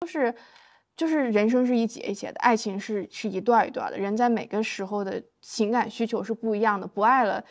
就是，就是人生是一节一节的，爱情是是一段一段的。人在每个时候的情感需求是不一样的，不爱了，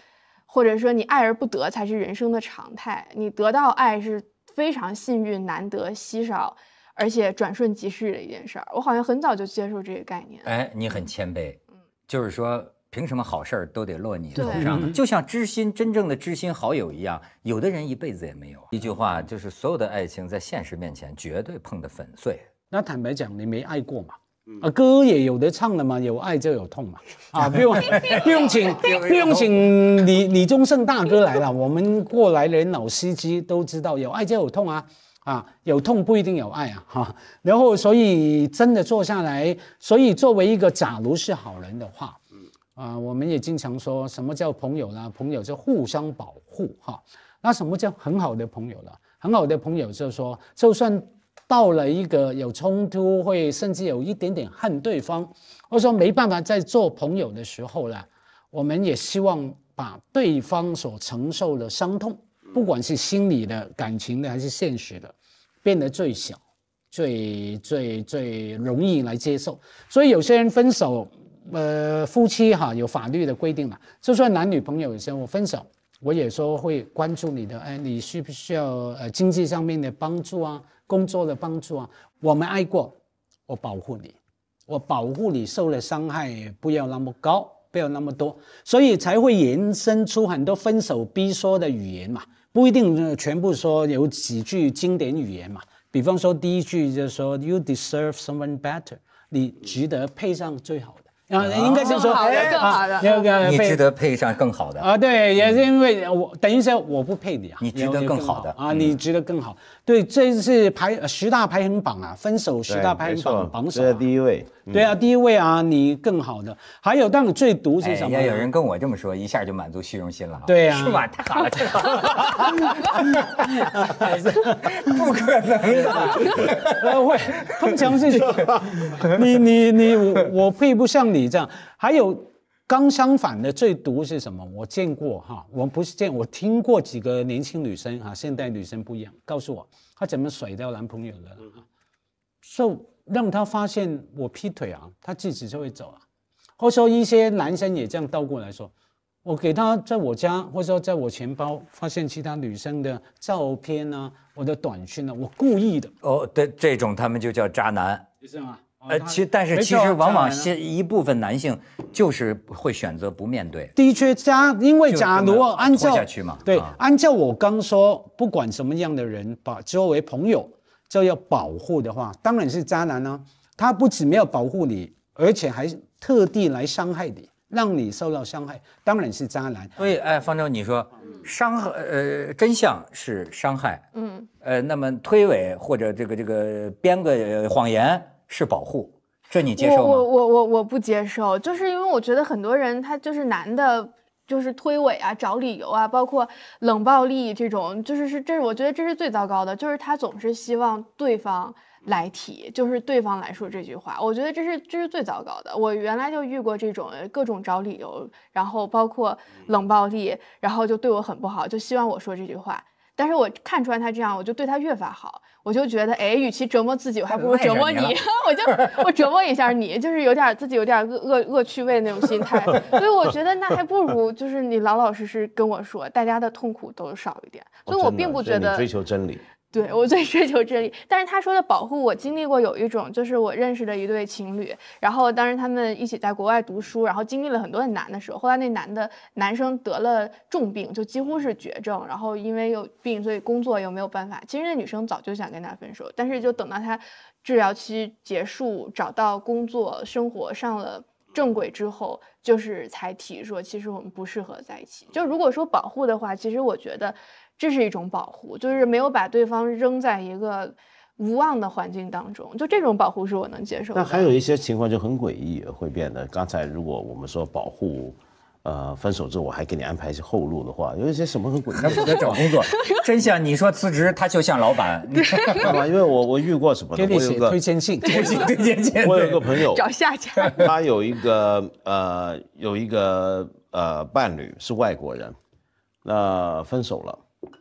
或者说你爱而不得，才是人生的常态。你得到爱是非常幸运、难得、稀少，而且转瞬即逝的一件事。我好像很早就接受这个概念。哎，你很谦卑，嗯，就是说。凭什么好事儿都得落你头上呢？就像知心真正的知心好友一样，有的人一辈子也没有。一句话就是，所有的爱情在现实面前绝对碰得粉碎。那坦白讲，你没爱过嘛？啊，歌也有的唱了嘛？有爱就有痛嘛？啊，不用 不用请不用请李李宗盛大哥来了，我们过来连老司机都知道，有爱就有痛啊啊，有痛不一定有爱啊哈。然后所以真的坐下来，所以作为一个假如是好人的话。啊，我们也经常说什么叫朋友呢？朋友就互相保护哈。那什么叫很好的朋友呢？很好的朋友就是说，就算到了一个有冲突，会甚至有一点点恨对方，或者说没办法再做朋友的时候呢，我们也希望把对方所承受的伤痛，不管是心理的感情的还是现实的，变得最小，最最最容易来接受。所以有些人分手。呃，夫妻哈有法律的规定嘛？就算男女朋友有时候分手，我也说会关注你的。哎，你需不需要呃经济上面的帮助啊？工作的帮助啊？我们爱过，我保护你，我保护你受的伤害不要那么高，不要那么多，所以才会延伸出很多分手逼说的语言嘛。不一定全部说有几句经典语言嘛。比方说第一句就是说，You deserve someone better。你值得配上最好的。啊，应该是说，哎啊，你值得配上更好的啊，对，也是因为我等于是我不配你啊，你值得更好的啊，你值得更好，对，这是排十大排行榜啊，分手十大排行榜榜首，第一位。对啊，第一位啊，你更好的。还有，但你最毒是什么？要有人跟我这么说，一下就满足虚荣心了。对啊，是吧？太好了，不可能的。呃，会，通常是说你你你我配不像你这样。还有，刚相反的最毒是什么？我见过哈，我不是见，我听过几个年轻女生哈，现代女生不一样，告诉我她怎么甩掉男朋友的受。让他发现我劈腿啊，他自己就会走啊。或者说一些男生也这样倒过来说，我给他在我家或者说在我钱包发现其他女生的照片呢，我的短信呢，我故意的。哦，对，这种他们就叫渣男。是吗？啊，其但是其实往往先一部分男性就是会选择不面对。的确，渣，因为假如按照对，按照我刚说，不管什么样的人，把作为朋友。就要保护的话，当然是渣男呢。他不仅没有保护你，而且还特地来伤害你，让你受到伤害，当然是渣男。所以，哎，方舟，你说，伤害，呃，真相是伤害，嗯，呃，那么推诿或者这个这个编个谎言是保护，这你接受吗？我我我我不接受，就是因为我觉得很多人他就是男的。就是推诿啊，找理由啊，包括冷暴力这种，就是是这是我觉得这是最糟糕的，就是他总是希望对方来提，就是对方来说这句话，我觉得这是这是最糟糕的。我原来就遇过这种各种找理由，然后包括冷暴力，然后就对我很不好，就希望我说这句话。但是我看出来他这样，我就对他越发好。我就觉得，哎，与其折磨自己，我还不如折磨你。我就我折磨一下你，就是有点自己有点恶恶恶趣味那种心态。所以我觉得那还不如就是你老老实实跟我说，大家的痛苦都少一点。所以我并不觉得追求真理。对我最追求真理，但是他说的保护我经历过有一种，就是我认识的一对情侣，然后当时他们一起在国外读书，然后经历了很多很难的时候。后来那男的男生得了重病，就几乎是绝症，然后因为有病，所以工作又没有办法。其实那女生早就想跟他分手，但是就等到他治疗期结束，找到工作，生活上了正轨之后，就是才提说其实我们不适合在一起。就如果说保护的话，其实我觉得。这是一种保护，就是没有把对方扔在一个无望的环境当中，就这种保护是我能接受的。那还有一些情况就很诡异，会变得刚才如果我们说保护，呃，分手之后我还给你安排一些后路的话，有一些什么很诡异？那负责找工作，真相你说辞职，他就像老板。嘛？因为我我遇过什么？我有一个推荐信，推荐信。我有一个朋友找下家，他有一个呃有一个呃伴侣是外国人，那分手了。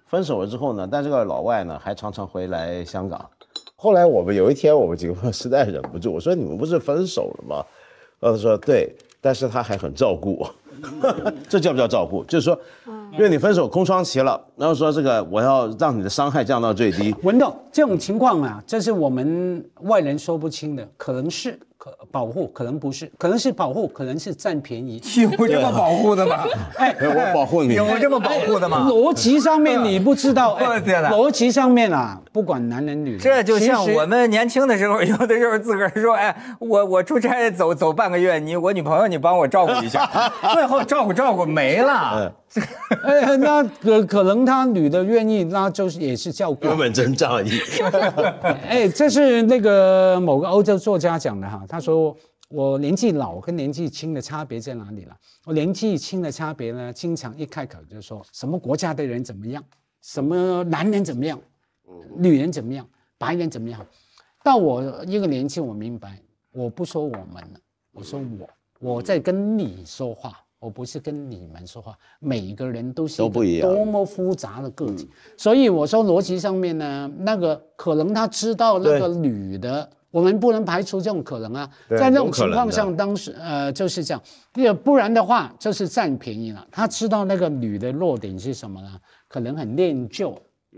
分手了之后呢？但这个老外呢，还常常回来香港。后来我们有一天，我们几个实在忍不住，我说：“你们不是分手了吗？”他说对，但是他还很照顾，这叫不叫照顾？就是说。因为你分手空窗期了，然后说这个我要让你的伤害降到最低。文总，这种情况啊，这是我们外人说不清的，可能是可保护，可能不是，可能是保护，可能是占便宜。有这么保护的吗？哎，我保护你。有这么保护的吗？逻辑上面你不知道。我的逻辑上面啊，不管男人女人。这就像我们年轻的时候，有的时候自个儿说，哎，我我出差走走半个月，你我女朋友，你帮我照顾一下，最后照顾照顾没了。哎，那可可能他女的愿意，那就是也是教根本真仗义。哎，这是那个某个欧洲作家讲的哈，他说我年纪老跟年纪轻的差别在哪里了？我年纪轻的差别呢，经常一开口就说什么国家的人怎么样，什么男人怎么样，女人怎么样，白人怎么样。到我一个年纪，我明白，我不说我们了，我说我我在跟你说话。我不是跟你们说话，每一个人都是都不一样，多么复杂的个体。所以我说逻辑上面呢，那个可能他知道那个女的，我们不能排除这种可能啊。在那种情况下，当时呃就是这样，第二不然的话就是占便宜了。他知道那个女的弱点是什么呢？可能很念旧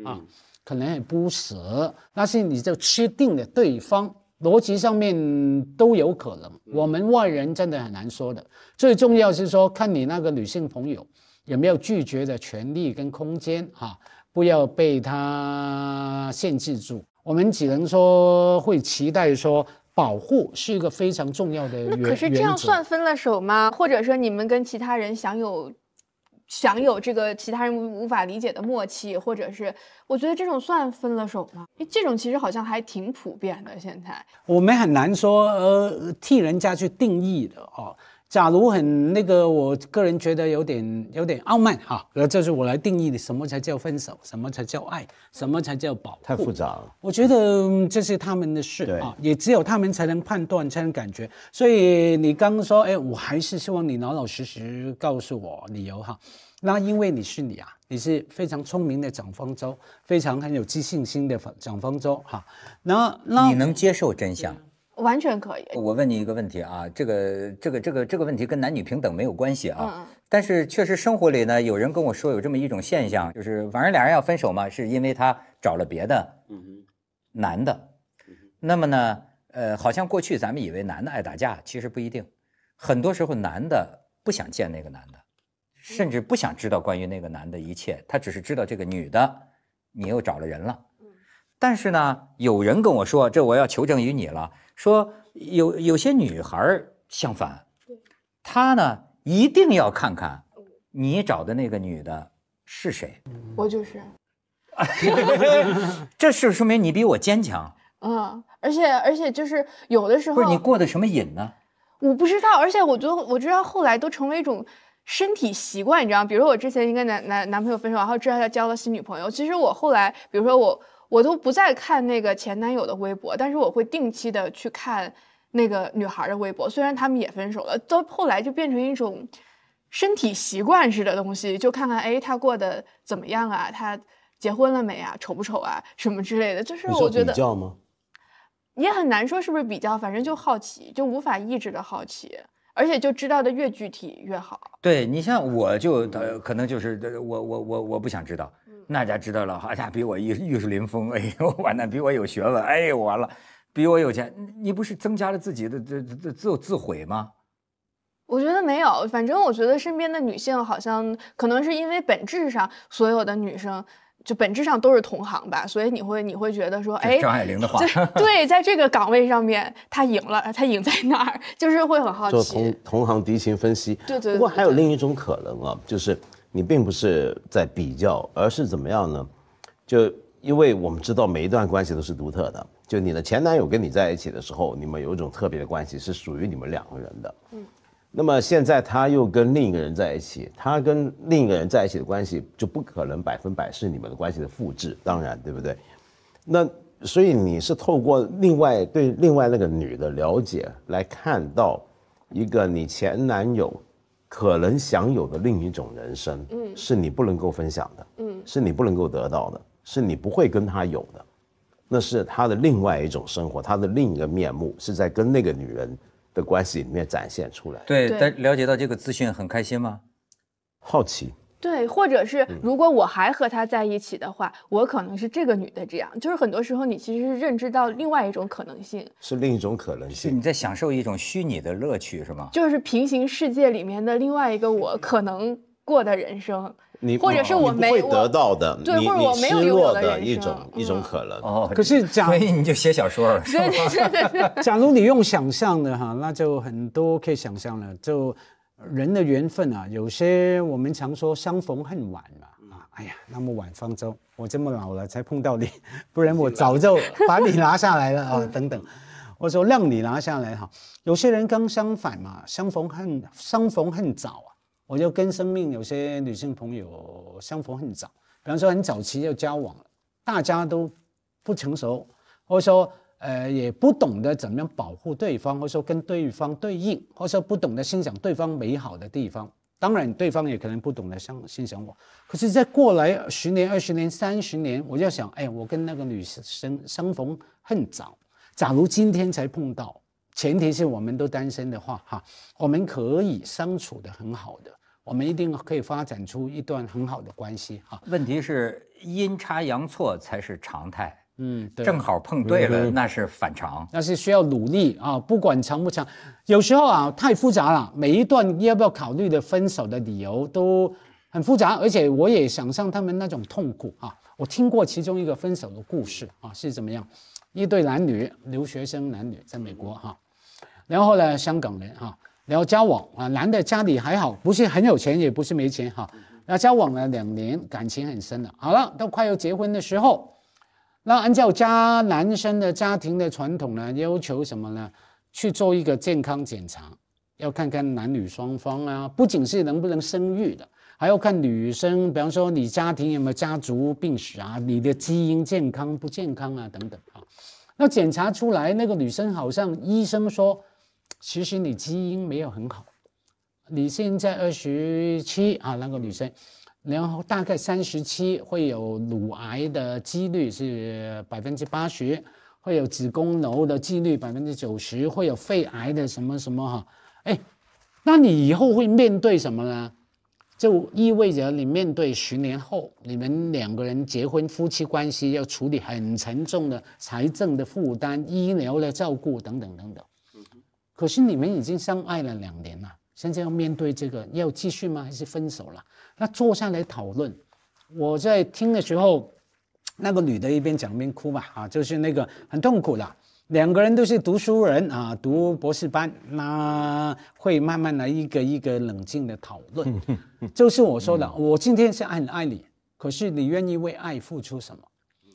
啊，可能很不舍，那是你就确定了对方。逻辑上面都有可能，我们外人真的很难说的。最重要是说，看你那个女性朋友有没有拒绝的权利跟空间啊，不要被她限制住。我们只能说会期待说，保护是一个非常重要的原那可是这样算分了手吗？或者说你们跟其他人享有？享有这个其他人无法理解的默契，或者是我觉得这种算分了手吗？诶，这种其实好像还挺普遍的。现在我们很难说呃替人家去定义的哦。假如很那个，我个人觉得有点有点傲慢哈，这是我来定义的什么才叫分手，什么才叫爱，什么才叫保，太复杂了。我觉得这是他们的事啊，也只有他们才能判断才能感觉。所以你刚刚说，哎，我还是希望你老老实实告诉我理由哈。那因为你是你啊，你是非常聪明的蒋方舟，非常很有自信心的蒋方舟哈。那那你能接受真相？完全可以。我问你一个问题啊，这个这个这个这个问题跟男女平等没有关系啊。嗯但是确实生活里呢，有人跟我说有这么一种现象，就是反正俩人要分手嘛，是因为他找了别的男的。嗯那么呢，呃，好像过去咱们以为男的爱打架，其实不一定。很多时候男的不想见那个男的，甚至不想知道关于那个男的一切，他只是知道这个女的你又找了人了。但是呢，有人跟我说这我要求证于你了。说有有些女孩相反，她呢一定要看看你找的那个女的是谁。我就是，这是说明你比我坚强。嗯，而且而且就是有的时候不是你过的什么瘾呢？我不知道，而且我得我知道后来都成为一种身体习惯，你知道？比如我之前跟男男男朋友分手，然后知道他交了新女朋友。其实我后来，比如说我。我都不再看那个前男友的微博，但是我会定期的去看那个女孩的微博。虽然他们也分手了，到后来就变成一种身体习惯式的东西，就看看哎，他过得怎么样啊？他结婚了没啊？丑不丑啊？什么之类的。就是我觉得比较吗？也很难说是不是比较，反正就好奇，就无法抑制的好奇，而且就知道的越具体越好。对你像我就可能就是我我我我不想知道。那家知道了，好家伙，比我玉玉树临风，哎呦，完蛋，比我有学问，哎呦，完了，比我有钱，你不是增加了自己的这这自自毁吗？我觉得没有，反正我觉得身边的女性好像可能是因为本质上所有的女生就本质上都是同行吧，所以你会你会觉得说，哎，张爱玲的话，对，在这个岗位上面她赢了，她赢在哪儿？就是会很好奇，同同行敌情分析，对对。不过还有另一种可能啊，就是。你并不是在比较，而是怎么样呢？就因为我们知道每一段关系都是独特的。就你的前男友跟你在一起的时候，你们有一种特别的关系是属于你们两个人的。嗯。那么现在他又跟另一个人在一起，他跟另一个人在一起的关系就不可能百分百是你们的关系的复制，当然，对不对？那所以你是透过另外对另外那个女的了解来看到一个你前男友。可能享有的另一种人生，嗯，是你不能够分享的，嗯，是你不能够得到的，是你不会跟他有的，那是他的另外一种生活，他的另一个面目，是在跟那个女人的关系里面展现出来。对，但了解到这个资讯很开心吗？好奇。对，或者是如果我还和他在一起的话，我可能是这个女的这样。就是很多时候，你其实是认知到另外一种可能性，是另一种可能性。你在享受一种虚拟的乐趣，是吗？就是平行世界里面的另外一个我可能过的人生，你或者是我没得到的，对，或者我没有的一种一种可能。哦，可是所以你就写小说了。对对对对，假如你用想象的哈，那就很多可以想象了，就。人的缘分啊，有些我们常说相逢恨晚嘛啊，哎呀，那么晚方舟，我这么老了才碰到你，不然我早就把你拿下来了啊 等等。我说让你拿下来哈。有些人刚相反嘛，相逢恨相逢恨早啊，我就跟生命有些女性朋友相逢恨早，比方说很早期就交往了，大家都不成熟，或者说。呃，也不懂得怎么样保护对方，或者说跟对方对应，或者说不懂得欣赏对方美好的地方。当然，对方也可能不懂得相欣赏我。可是，在过来十年、二十年、三十年，我就想，哎，我跟那个女生相逢恨早。假如今天才碰到，前提是我们都单身的话，哈，我们可以相处的很好的，我们一定可以发展出一段很好的关系，哈。问题是阴差阳错才是常态。嗯，对，正好碰对了，那是反常，那是需要努力啊。不管长不长，有时候啊太复杂了。每一段要不要考虑的分手的理由都很复杂，而且我也想象他们那种痛苦啊。我听过其中一个分手的故事啊，是怎么样？一对男女，留学生男女，在美国哈，然后呢，香港人哈，然后交往啊，男的家里还好，不是很有钱，也不是没钱哈。那、交往了两年，感情很深了。好了，都快要结婚的时候。那按照家男生的家庭的传统呢，要求什么呢？去做一个健康检查，要看看男女双方啊，不仅是能不能生育的，还要看女生，比方说你家庭有没有家族病史啊，你的基因健康不健康啊，等等啊。那检查出来，那个女生好像医生说，其实你基因没有很好，你现在二十七啊，那个女生。然后大概三十七会有乳癌的几率是百分之八十，会有子宫瘤的几率百分之九十，会有肺癌的什么什么哈，哎，那你以后会面对什么呢？就意味着你面对十年后，你们两个人结婚，夫妻关系要处理很沉重的财政的负担、医疗的照顾等等等等。可是你们已经相爱了两年了。现在要面对这个，要继续吗？还是分手了？那坐下来讨论。我在听的时候，那个女的一边讲一边哭吧，啊，就是那个很痛苦的。两个人都是读书人啊，读博士班，那会慢慢来一个一个冷静的讨论。就是我说的，我今天是很爱你，可是你愿意为爱付出什么？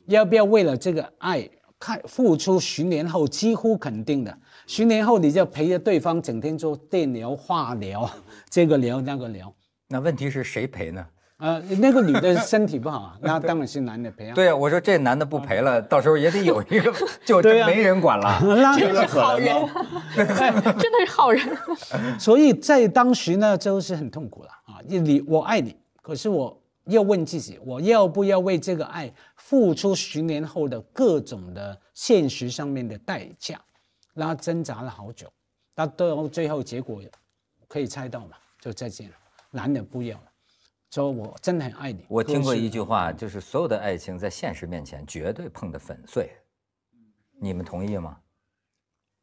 要不要为了这个爱？看，付出十年后几乎肯定的，十年后你就陪着对方整天做电疗、化疗，这个疗那个疗。那问题是谁陪呢？呃，那个女的身体不好啊，那当然是男的陪啊。对啊，我说这男的不陪了，到时候也得有一个，就没人管了。真的是好人，真的是好人。所以在当时呢，就是很痛苦的啊。你，我爱你，可是我。要问自己，我要不要为这个爱付出十年后的各种的现实上面的代价？后挣扎了好久，那最后最后结果可以猜到嘛？就再见了，男的不要了，说我真的很爱你。我听过一句话，就是所有的爱情在现实面前绝对碰得粉碎，你们同意吗？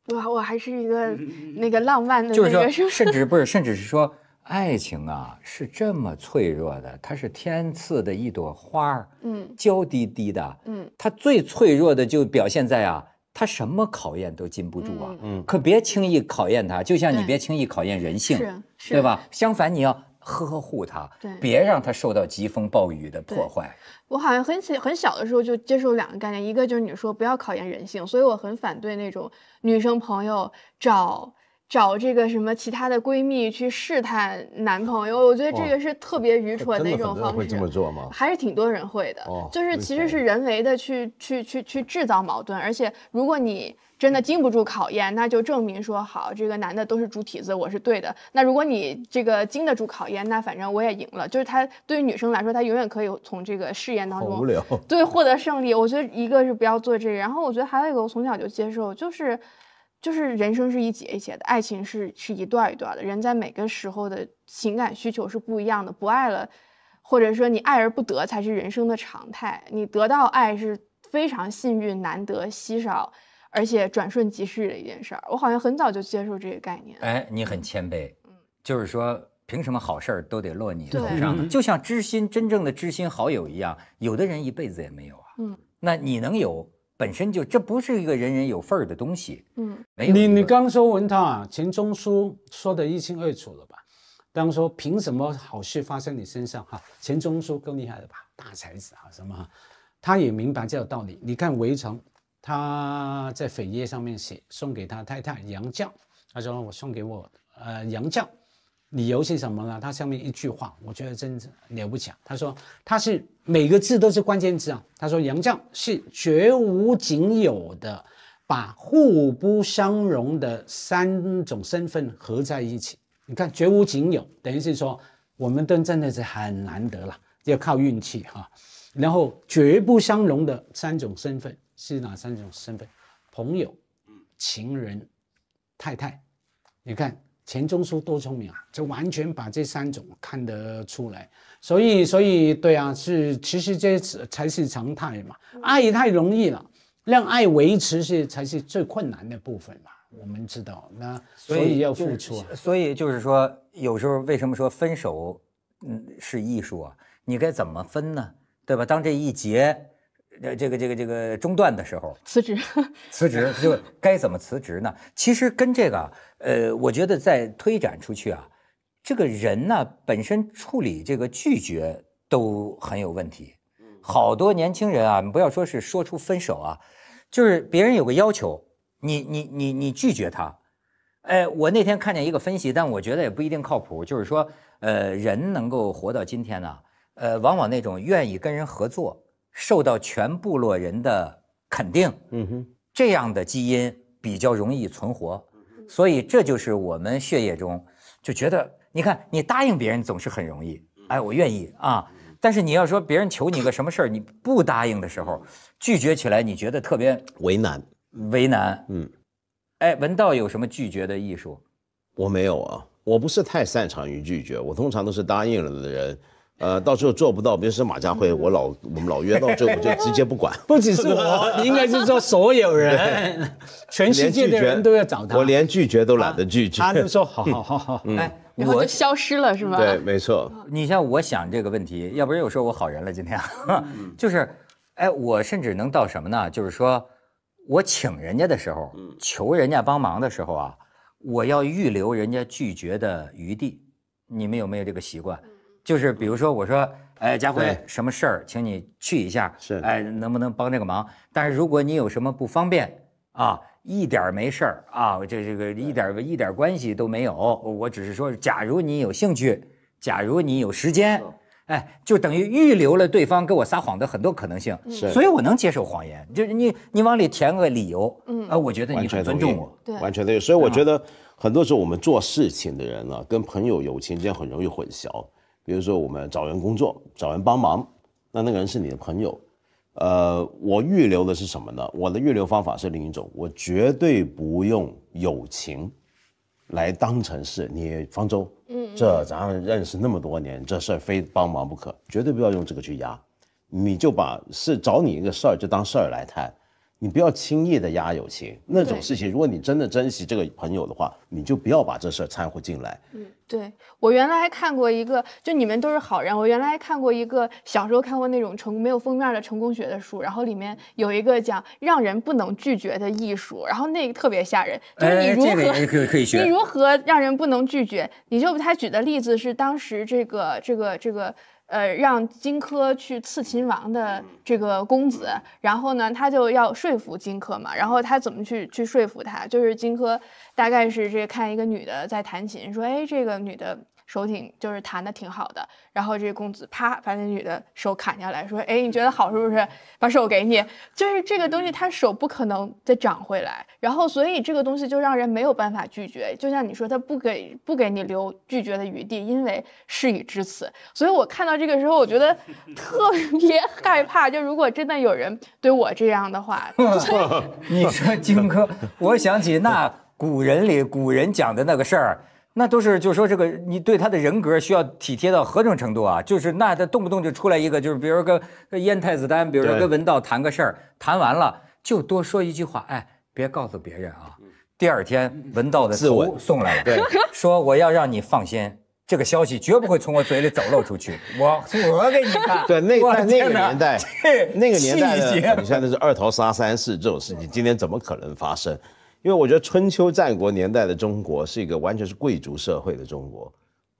我我还是一个那个浪漫的那个，是甚至不是，甚至是说。爱情啊，是这么脆弱的，它是天赐的一朵花儿，嗯，娇滴滴的，嗯，它最脆弱的就表现在啊，它什么考验都禁不住啊，嗯，可别轻易考验它，就像你别轻易考验人性，对吧？相反，你要呵护它，对，别让它受到疾风暴雨的破坏。我好像很小很小的时候就接受两个概念，一个就是你说不要考验人性，所以我很反对那种女生朋友找。找这个什么其他的闺蜜去试探男朋友，我觉得这个是特别愚蠢的一种方式。会这么做吗？还是挺多人会的，就是其实是人为的去去去去制造矛盾。而且如果你真的经不住考验，那就证明说好，这个男的都是猪蹄子，我是对的。那如果你这个经得住考验，那反正我也赢了。就是他对于女生来说，他永远可以从这个试验当中对获得胜利。我觉得一个是不要做这个，然后我觉得还有一个，我从小就接受，就是。就是人生是一节一节的，爱情是是一段一段的。人在每个时候的情感需求是不一样的。不爱了，或者说你爱而不得，才是人生的常态。你得到爱是非常幸运、难得、稀少，而且转瞬即逝的一件事儿。我好像很早就接受这个概念。哎，你很谦卑，就是说凭什么好事儿都得落你头上呢？就像知心、真正的知心好友一样，有的人一辈子也没有啊。嗯，那你能有？本身就这不是一个人人有份儿的东西，嗯，没有。你你刚说文涛啊，钱钟书说的一清二楚了吧？当说凭什么好事发生你身上哈？钱钟书更厉害了吧？大才子啊什么？他也明白这个道理。你看围城，他在扉页上面写送给他太太杨绛，他说我送给我呃杨绛。理由是什么呢？他下面一句话，我觉得真的了不起啊。他说，他是每个字都是关键字啊。他说，杨绛是绝无仅有的把互不相容的三种身份合在一起。你看，绝无仅有，等于是说我们都真的是很难得了，要靠运气哈。然后，绝不相容的三种身份是哪三种身份？朋友、情人、太太。你看。钱钟书多聪明啊，就完全把这三种看得出来，所以，所以，对啊，是其实这才是常态嘛。爱太容易了，让爱维持是才是最困难的部分嘛。我们知道，那所以要付出。啊所以就是说，有时候为什么说分手，嗯，是艺术啊？你该怎么分呢？对吧？当这一结，呃，这个这个这个中断的时候，辞职，辞职就该怎么辞职呢？其实跟这个，呃，我觉得在推展出去啊，这个人呢本身处理这个拒绝都很有问题。好多年轻人啊，不要说是说出分手啊，就是别人有个要求，你你你你拒绝他，哎，我那天看见一个分析，但我觉得也不一定靠谱。就是说，呃，人能够活到今天呢，呃，往往那种愿意跟人合作。受到全部落人的肯定，嗯哼，这样的基因比较容易存活，所以这就是我们血液中就觉得，你看，你答应别人总是很容易，哎，我愿意啊，但是你要说别人求你个什么事儿你不答应的时候，拒绝起来你觉得特别为难，为难，嗯，哎，文道有什么拒绝的艺术？我没有啊，我不是太擅长于拒绝，我通常都是答应了的人。呃，到最后做不到，比如说马家辉，我老我们老约，到最后我就直接不管。不只是我，应该是说所有人，全世界的人都要找他。我连拒绝都懒得拒绝。他们说好好好，哎，我就消失了是吧？对，没错。你像我想这个问题，要不然有时候我好人了，今天就是，哎，我甚至能到什么呢？就是说我请人家的时候，求人家帮忙的时候啊，我要预留人家拒绝的余地。你们有没有这个习惯？就是比如说，我说，哎，家辉，什么事儿，请你去一下，是，哎，能不能帮这个忙？但是如果你有什么不方便啊，一点没事儿啊，这这个一点一点关系都没有。我只是说，假如你有兴趣，假如你有时间，哎，就等于预留了对方跟我撒谎的很多可能性。是，所以我能接受谎言，就是你你往里填个理由，嗯啊，我觉得你很尊重我，对，完全对。所以我觉得很多时候我们做事情的人啊，跟朋友友情之间很容易混淆。比如说，我们找人工作，找人帮忙，那那个人是你的朋友，呃，我预留的是什么呢？我的预留方法是另一种，我绝对不用友情来当成是你方舟，这咱们认识那么多年，这事非帮忙不可，绝对不要用这个去压，你就把是找你一个事儿就当事儿来谈。你不要轻易的压友情那种事情，如果你真的珍惜这个朋友的话，你就不要把这事儿掺和进来。嗯，对，我原来看过一个，就你们都是好人。我原来看过一个，小时候看过那种成没有封面的成功学的书，然后里面有一个讲让人不能拒绝的艺术，然后那个特别吓人，就是你如何，可以可以学，你如何让人不能拒绝？你就他举的例子是当时这个这个这个。呃，让荆轲去刺秦王的这个公子，然后呢，他就要说服荆轲嘛，然后他怎么去去说服他？就是荆轲大概是这看一个女的在弹琴，说，哎，这个女的。手挺就是弹的挺好的，然后这公子啪把那女的手砍下来，说：“哎，你觉得好是不是？把手给你，就是这个东西，他手不可能再长回来。然后，所以这个东西就让人没有办法拒绝。就像你说，他不给不给你留拒绝的余地，因为事已至此。所以我看到这个时候，我觉得特别害怕。就如果真的有人对我这样的话，你说，荆轲，我想起那古人里古人讲的那个事儿。”那都是，就是说这个，你对他的人格需要体贴到何种程度啊？就是那他动不动就出来一个，就是比如跟燕太子丹，比如说跟文道谈个事儿，谈完了就多说一句话，哎，别告诉别人啊。第二天，文道的字文送来了，对，说我要让你放心，这个消息绝不会从我嘴里走漏出去，我我给你看。对，那在那个年代，那个年代，你现那是二头杀三世这种事情，今天怎么可能发生？因为我觉得春秋战国年代的中国是一个完全是贵族社会的中国，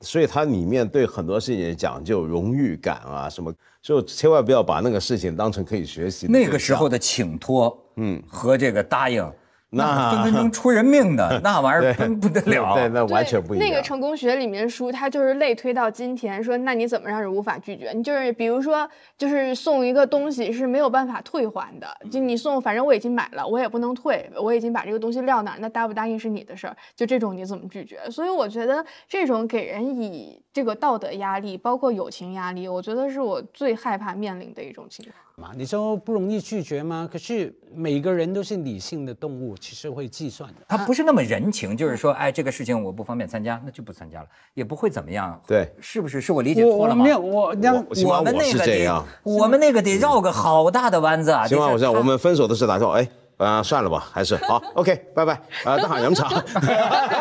所以它里面对很多事情讲究荣誉感啊什么，所以千万不要把那个事情当成可以学习。那个时候的请托，嗯，和这个答应。那分分钟出人命的，那玩意儿不得了。对，那完全不一样。那个成功学里面书，它就是类推到今天，说那你怎么让人无法拒绝？你就是比如说，就是送一个东西是没有办法退还的。就你送，反正我已经买了，我也不能退。我已经把这个东西撂那儿，那答不答应是你的事儿。就这种你怎么拒绝？所以我觉得这种给人以这个道德压力，包括友情压力，我觉得是我最害怕面临的一种情况。你说不容易拒绝吗？可是每个人都是理性的动物，其实会计算的。他不是那么人情，就是说，哎，这个事情我不方便参加，那就不参加了，也不会怎么样。对，是不是？是我理解错了吗？没有，我那我们那个这样，我们那个得绕个好大的弯子。行吧，我知道。我们分手的事打算，哎，啊，算了吧，还是好。OK，拜拜。啊，大喊两场。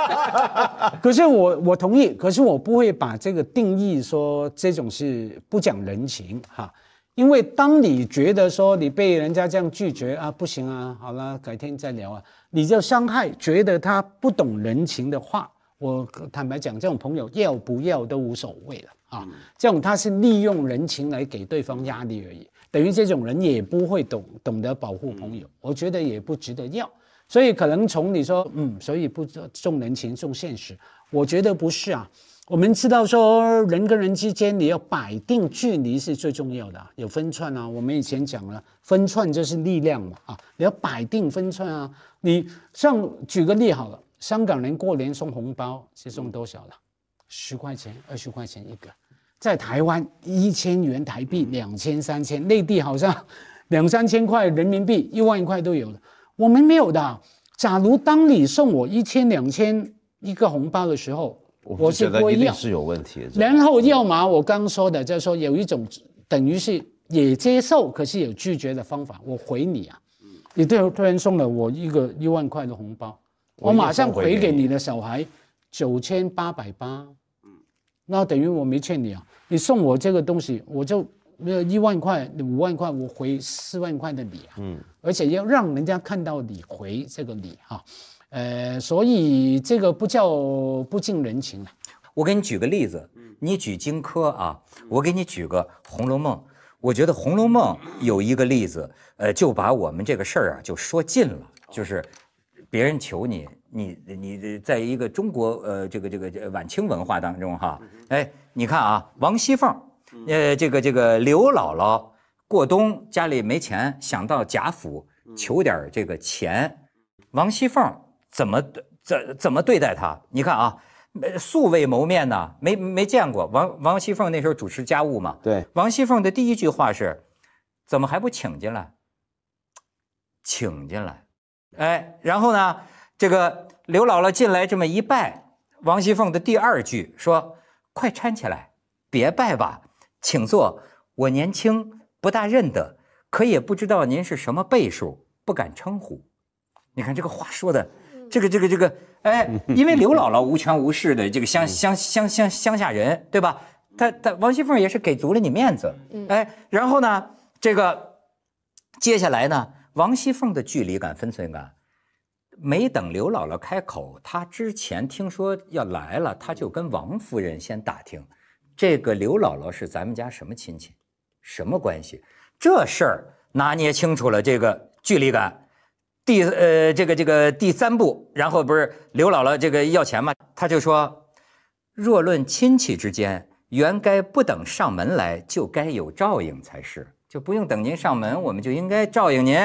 可是我我同意，可是我不会把这个定义说这种是不讲人情哈。因为当你觉得说你被人家这样拒绝啊，不行啊，好了，改天再聊啊，你就伤害，觉得他不懂人情的话，我坦白讲，这种朋友要不要都无所谓了啊。这种他是利用人情来给对方压力而已，等于这种人也不会懂懂得保护朋友，我觉得也不值得要。所以可能从你说，嗯，所以不重人情重现实，我觉得不是啊。我们知道，说人跟人之间你要摆定距离是最重要的，有分寸啊。我们以前讲了，分寸就是力量嘛啊，你要摆定分寸啊。你像举个例好了，香港人过年送红包是送多少了？十块钱、二十块钱一个，在台湾一千元台币、两千、三千，内地好像 两三千块人民币、一万块都有的，我们没有的。假如当你送我一千、两千一个红包的时候，我是不一定是有问题。然后，要么我刚说的，就是说有一种等于是也接受，可是有拒绝的方法。我回你啊，你突突然送了我一个一万块的红包，我马上回给你的小孩九千八百八。嗯，那等于我没欠你啊。你送我这个东西，我就没有一万块、五万块，我回四万块的礼啊。嗯，而且要让人家看到你回这个礼哈。呃，所以这个不叫不近人情了。我给你举个例子，你举荆轲啊，我给你举个《红楼梦》。我觉得《红楼梦》有一个例子，呃，就把我们这个事儿啊就说尽了。就是别人求你，你你在一个中国呃这个这个晚清文化当中哈，哎，你看啊，王熙凤，呃，这个这个刘姥姥过冬家里没钱，想到贾府求点这个钱，王熙凤。怎么对怎怎么对待他？你看啊，素未谋面呢，没没见过。王王熙凤那时候主持家务嘛。对。王熙凤的第一句话是：“怎么还不请进来？”请进来。哎，然后呢，这个刘姥姥进来这么一拜，王熙凤的第二句说：“快搀起来，别拜吧，请坐。我年轻不大认得，可也不知道您是什么辈数，不敢称呼。”你看这个话说的。这个这个这个，哎，因为刘姥姥无权无势的，这个乡乡乡乡乡下人，对吧？她他王熙凤也是给足了你面子，哎，然后呢，这个接下来呢，王熙凤的距离感、分寸感，没等刘姥姥开口，她之前听说要来了，她就跟王夫人先打听，这个刘姥姥是咱们家什么亲戚，什么关系？这事儿拿捏清楚了，这个距离感。第呃，这个这个第三步，然后不是刘姥姥这个要钱嘛？他就说：“若论亲戚之间，原该不等上门来，就该有照应才是，就不用等您上门，我们就应该照应您。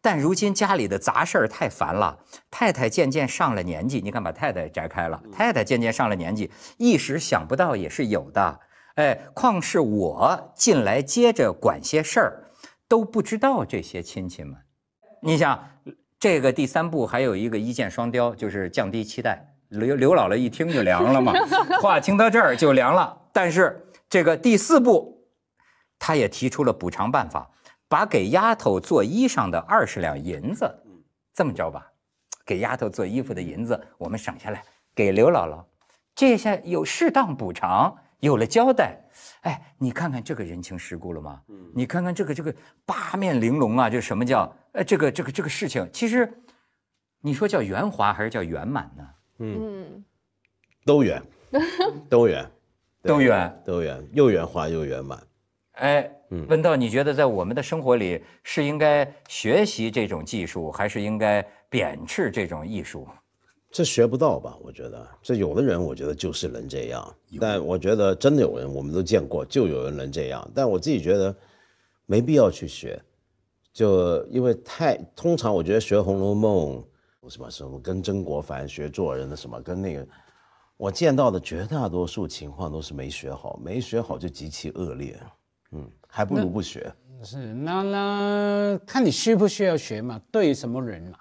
但如今家里的杂事儿太烦了，太太渐渐上了年纪，你看把太太摘开了。太太渐渐上了年纪，一时想不到也是有的。哎，况是我进来接着管些事儿，都不知道这些亲戚们，你想。”这个第三步还有一个一箭双雕，就是降低期待。刘刘姥姥一听就凉了嘛，话听到这儿就凉了。但是这个第四步，她也提出了补偿办法，把给丫头做衣裳的二十两银子，这么着吧，给丫头做衣服的银子我们省下来给刘姥姥，这下有适当补偿。有了交代，哎，你看看这个人情世故了吗？嗯，你看看这个这个八面玲珑啊，这什么叫呃这个这个这个事情？其实，你说叫圆滑还是叫圆满呢？嗯，都圆，都圆，都圆，都圆，又圆滑又圆满。哎，文道，你觉得在我们的生活里是应该学习这种技术，还是应该贬斥这种艺术？这学不到吧？我觉得这有的人，我觉得就是能这样。但我觉得真的有人，我们都见过，就有人能这样。但我自己觉得没必要去学，就因为太通常。我觉得学《红楼梦》什么什么，跟曾国藩学做人的什么，跟那个我见到的绝大多数情况都是没学好，没学好就极其恶劣。嗯，还不如不学。是那那看你需不需要学嘛？对什么人嘛，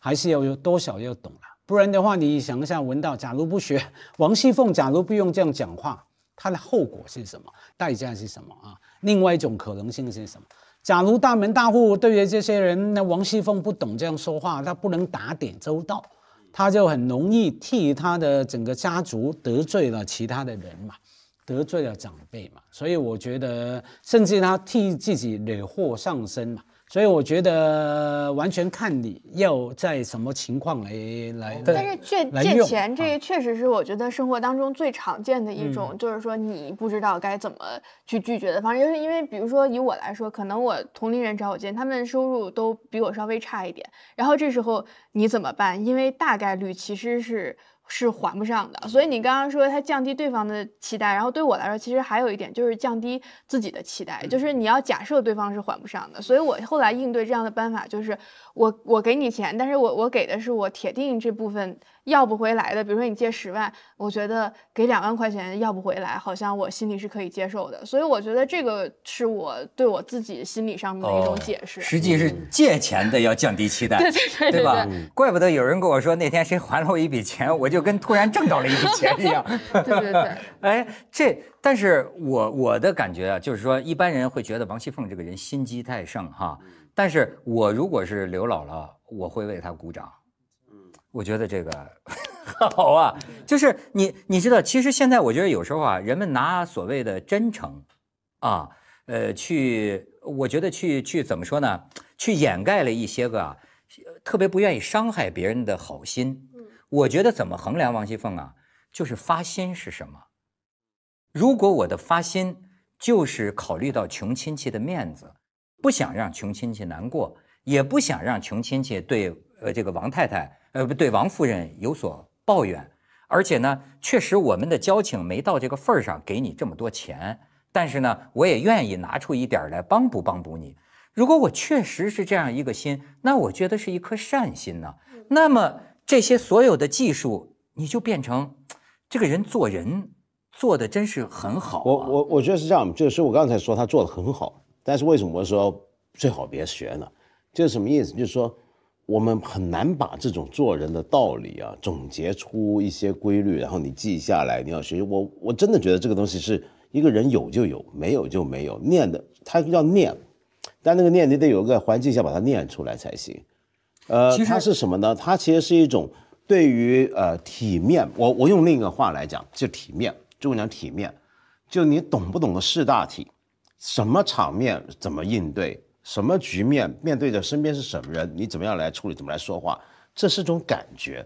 还是要有多少要懂了。不然的话，你想一下文道，假如不学 王熙凤，假如不用这样讲话，她的后果是什么？代价是什么啊？另外一种可能性是什么？假如大门大户对于这些人，那王熙凤不懂这样说话，她不能打点周到，她就很容易替她的整个家族得罪了其他的人嘛，得罪了长辈嘛，所以我觉得，甚至她替自己惹祸上身嘛。所以我觉得完全看你要在什么情况来来，但是借借钱这确实是我觉得生活当中最常见的一种，就是说你不知道该怎么去拒绝的方式，就是因为比如说以我来说，可能我同龄人找我借，他们收入都比我稍微差一点，然后这时候你怎么办？因为大概率其实是。是还不上的，所以你刚刚说他降低对方的期待，然后对我来说，其实还有一点就是降低自己的期待，就是你要假设对方是还不上的，所以我后来应对这样的办法就是，我我给你钱，但是我我给的是我铁定这部分。要不回来的，比如说你借十万，我觉得给两万块钱要不回来，好像我心里是可以接受的。所以我觉得这个是我对我自己心理上面的一种解释。实际是借钱的要降低期待，对对对，对吧？怪不得有人跟我说那天谁还了我一笔钱，我就跟突然挣到了一笔钱一样。对对对，哎，这，但是我我的感觉啊，就是说一般人会觉得王熙凤这个人心机太盛哈，但是我如果是刘姥姥，我会为她鼓掌。我觉得这个好啊，就是你你知道，其实现在我觉得有时候啊，人们拿所谓的真诚，啊，呃，去我觉得去去怎么说呢？去掩盖了一些个特别不愿意伤害别人的好心。我觉得怎么衡量王熙凤啊？就是发心是什么？如果我的发心就是考虑到穷亲戚的面子，不想让穷亲戚难过，也不想让穷亲戚对呃这个王太太。呃不对，王夫人有所抱怨，而且呢，确实我们的交情没到这个份儿上，给你这么多钱。但是呢，我也愿意拿出一点儿来帮补帮补你。如果我确实是这样一个心，那我觉得是一颗善心呢。那么这些所有的技术，你就变成，这个人做人做的真是很好。我我我觉得是这样，就是我刚才说他做的很好，但是为什么我说最好别学呢？这是什么意思？就是说。我们很难把这种做人的道理啊总结出一些规律，然后你记下来，你要学习。我我真的觉得这个东西是一个人有就有，没有就没有。念的，他要念，但那个念你得有一个环境下把它念出来才行。呃，它是什么呢？它其实是一种对于呃体面，我我用另一个话来讲，就体面，重点讲体面，就你懂不懂得事大体，什么场面怎么应对。什么局面面对着身边是什么人，你怎么样来处理，怎么来说话，这是种感觉。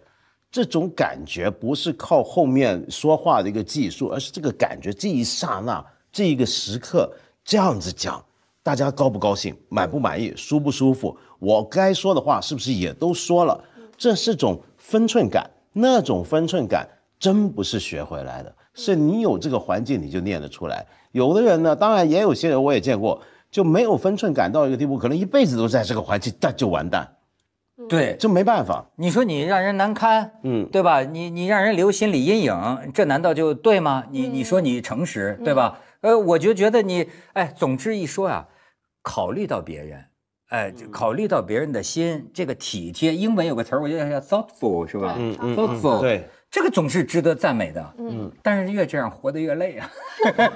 这种感觉不是靠后面说话的一个技术，而是这个感觉，这一刹那，这一个时刻，这样子讲，大家高不高兴，满不满意，舒不舒服，我该说的话是不是也都说了？这是种分寸感，那种分寸感真不是学回来的，是你有这个环境，你就念得出来。有的人呢，当然也有些人，我也见过。就没有分寸感到一个地步，可能一辈子都在这个环境，那就完蛋。对，就没办法。你说你让人难堪，嗯，对吧？你你让人留心理阴影，这难道就对吗？你你说你诚实，对吧？呃，我就觉得你，哎，总之一说啊，考虑到别人，哎，考虑到别人的心，这个体贴，英文有个词儿，我就叫 thoughtful，是吧？嗯嗯。thoughtful，对，这个总是值得赞美的。嗯，但是越这样活得越累啊。